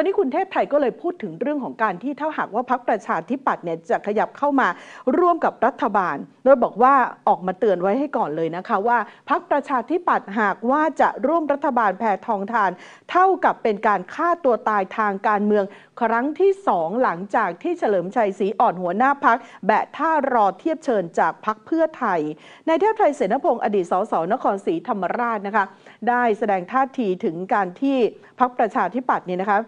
าวนี้คุณเทพไทยก็เลยพูดถึงเรื่องของการที่ถ้าหากว่าพรรคประชาธิปัตย์เนี่ยจะขยับเข้ามาร่วมกับรัฐบาล โดยบอกว่าออกมาเตือนไว้ให้ก่อนเลยนะคะ ว่าพรรคประชาธิปัตย์หากว่าจะร่วมรัฐบาลแพรทองทาน เท่ากับเป็นการฆ่าตัวตายทางการเมือง ครั้งที่สองหลังจากที่เฉลิมชัยศรีอ่อนหัวหน้าพักแบะท่ารอเทียบเชิญจากพักเพื่อไทยนายเทพไทยเสนพงศ์อดีตสสนครศรีธรรมราชนะคะ ได้แสดงท่าทีถึงการที่พักประชาธิปัตย์เนี่ยนะคะ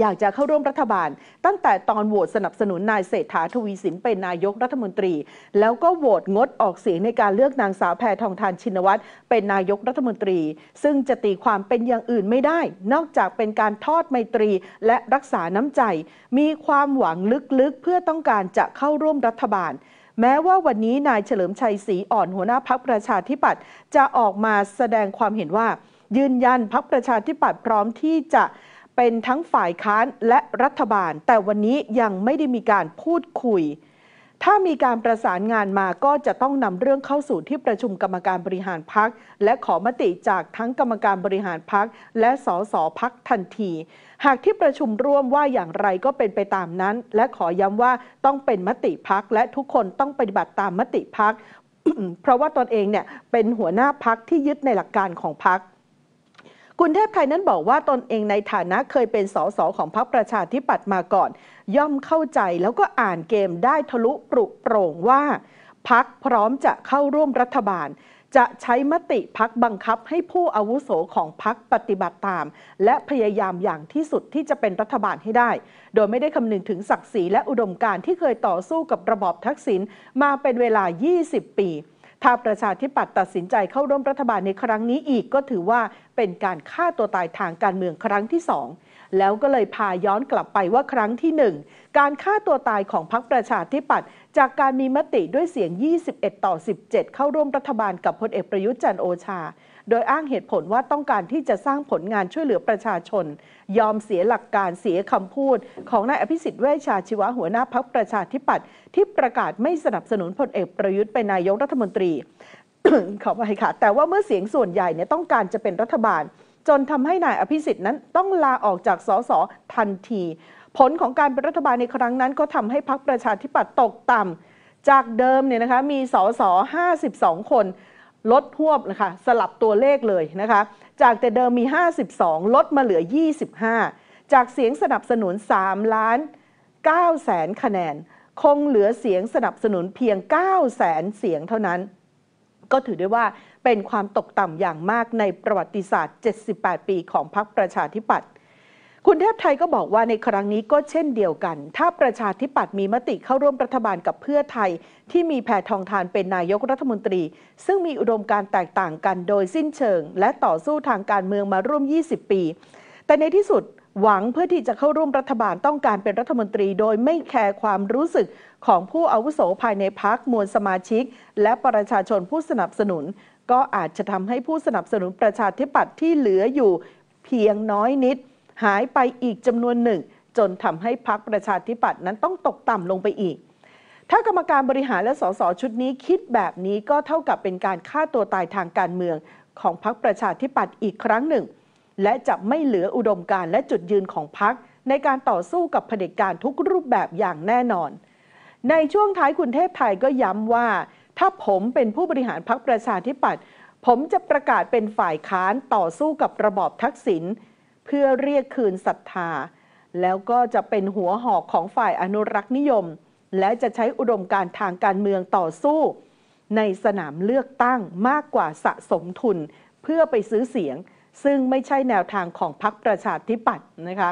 อยากจะเข้าร่วมรัฐบาล ตั้งแต่ตอนโหวตสนับสนุนนายเศรษฐาทวีสินเป็นนายกรัฐมนตรี แล้วก็โหวตงดออกเสียงในการเลือกนางสาวแพทองทานชินวัตรเป็นนายกรัฐมนตรี ซึ่งจะตีความเป็นอย่างอื่นไม่ได้ นอกจากเป็นการทอดไมตรี และรักษาน้ำใจ มีความหวังลึกๆเพื่อต้องการจะเข้าร่วมรัฐบาล แม้ว่าวันนี้นายเฉลิมชัยศรีอ่อนหัวหน้าพักประชาธิปัตย์จะออกมาแสดงความเห็นว่า ยืนยันพักประชาธิปัตย์พร้อมที่จะเป็นทั้งฝ่ายค้านและรัฐบาล แต่วันนี้ยังไม่ได้มีการพูดคุย ถ้ามีการประสานงานมาก็จะต้องนำเรื่องเข้าสู่ที่ประชุมกรรมการบริหารพัก และขอมติจากทั้งกรรมการบริหารพัก และสสพักทันที หากที่ประชุมร่วมว่าอย่างไรก็เป็นไปตามนั้น และขอย้ำว่าต้องเป็นมติพัก และทุกคนต้องปฏิบัติตามมติพักเพราะว่าตนเองเนี่ยเป็นหัวหน้าพักที่ยึดในหลักการของพักคุณเทพไทยนั้นบอกว่าตนเองในฐานะเคยเป็นสสของพรรคประชาธิปัตย์มาก่อน ย่อมเข้าใจแล้วก็อ่านเกมได้ทะลุปรุโปร่งว่าพักพร้อมจะเข้าร่วมรัฐบาล จะใช้มติพักบังคับให้ผู้อาวุโสของพักปฏิบัติตาม และพยายามอย่างที่สุดที่จะเป็นรัฐบาลให้ได้ โดยไม่ได้คำนึงถึงศักดิ์ศรีและอุดมการที่เคยต่อสู้กับระบอบทักษิณมาเป็นเวลา 20 ปีถ้าประชาธิปัตย์ตัดสินใจเข้าร่วมรัฐบาลในครั้งนี้อีกก็ถือว่าเป็นการฆ่าตัวตายทางการเมืองครั้งที่สองแล้วก็เลยพาย้อนกลับไปว่าครั้งที่หนึ่งการฆ่าตัวตายของพรรคประชาธิปัตย์จากการมีมติด้วยเสียง 21 ต่อ 17 เข้าร่วมรัฐบาลกับพลเอกประยุทธ์จันโอชา โดยอ้างเหตุผลว่าต้องการที่จะสร้างผลงานช่วยเหลือประชาชน ยอมเสียหลักการเสียคำพูด ของนายอภิสิทธิ์ เวชชาชีวะหัวหน้าพรรคประชาธิปัตย์ที่ประกาศไม่สนับสนุนพลเอกประยุทธ์เป็นนายกรัฐมนตรีขอไปค่ะแต่ว่าเมื่อเสียงส่วนใหญ่เนี่ยต้องการจะเป็นรัฐบาลจนทำให้นายอภิสิทธิ์นั้น ต้องลาออกจากสสทันที ผลของการเป็นรัฐบาลในครั้งนั้น ก็ทำให้พรรคประชาธิปัตย์ตกต่ำจากเดิมเนี่ยนะคะมีสส52 คนลดหวบนะคะสลับตัวเลขเลยนะคะจากแต่เดิมมี 52 ลดมาเหลือ 25 จากเสียงสนับสนุน 3 ล้าน9แสนคะแนน คงเหลือเสียงสนับสนุนเพียง9แสนเสียงเท่านั้น ก็ถือได้ว่าเป็นความตกต่ำอย่างมากในประวัติศาสตร์ 78 ปีของพรรคประชาธิปัตย์ คุณเทพไทยก็บอกว่าในครั้งนี้ก็เช่นเดียวกัน ถ้าประชาธิปัตย์มีมติเข้าร่วมรัฐบาลกับเพื่อไทย ที่มีแพทองทานเป็นนายกรัฐมนตรี ซึ่งมีอุดมการแตกต่างกันโดยสิ้นเชิง และต่อสู้ทางการเมืองมาร่วม 20 ปี แต่ในที่สุดหวังเพื่อที่จะเข้าร่วมรัฐบาลต้องการเป็นรัฐมนตรี โดยไม่แคร์ความรู้สึกของผู้อาวุโสภายในพักมวลสมาชิก และประชาชนผู้สนับสนุนก็อาจจะทำให้ผู้สนับสนุนประชาธิปัตย์ที่เหลืออยู่ เพียงน้อยนิด หายไปอีกจำนวนหนึ่ง จนทำให้พรรคประชาธิปัตย์นั้นต้องตกต่ำลงไปอีก ถ้ากรรมการบริหารและสสชุดนี้คิดแบบนี้ก็เท่ากับเป็นการฆ่าตัวตายทางการเมืองของพรรคประชาธิปัตย์อีกครั้งหนึ่ง และจะไม่เหลืออุดมการณ์และจุดยืนของพรรคในการต่อสู้กับเผด็จการทุกรูปแบบอย่างแน่นอน ในช่วงท้ายคุณเทพไทยก็ย้ำว่าถ้าผมเป็นผู้บริหารพรรคประชาธิปัตย์ผมจะประกาศเป็นฝ่ายค้านต่อสู้กับระบอบทักษิณเพื่อเรียกคืนศรัทธา แล้วก็จะเป็นหัวหอกของฝ่ายอนุรักษ์นิยม และจะใช้อุดมการทางการเมืองต่อสู้ ในสนามเลือกตั้งมากกว่าสะสมทุน เพื่อไปซื้อเสียง ซึ่งไม่ใช่แนวทางของพรรคประชาธิปัตย์นะคะ